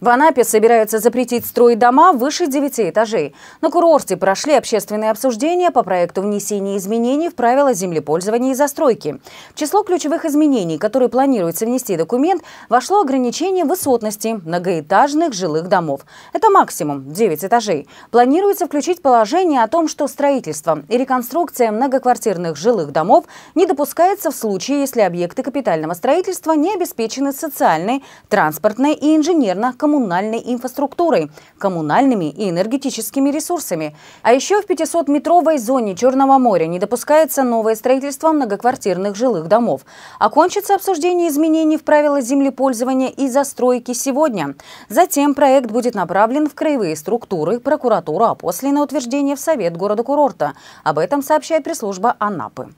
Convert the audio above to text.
В Анапе собираются запретить строить дома выше 9 этажей. На курорте прошли общественные обсуждения по проекту внесения изменений в правила землепользования и застройки. В число ключевых изменений, которые планируется внести документ, вошло ограничение высотности многоэтажных жилых домов. Это максимум 9 этажей. Планируется включить положение о том, что строительство и реконструкция многоквартирных жилых домов не допускается в случае, если объекты капитального строительства не обеспечены социальной, транспортной и инженерно-коммунальной коммунальной инфраструктурой, коммунальными и энергетическими ресурсами. А еще в 500-метровой зоне Черного моря не допускается новое строительство многоквартирных жилых домов. Окончится а обсуждение изменений в правила землепользования и застройки сегодня. Затем проект будет направлен в краевые структуры, прокуратуру, а после на утверждение в Совет города-курорта. Об этом сообщает пресс-служба Анапы.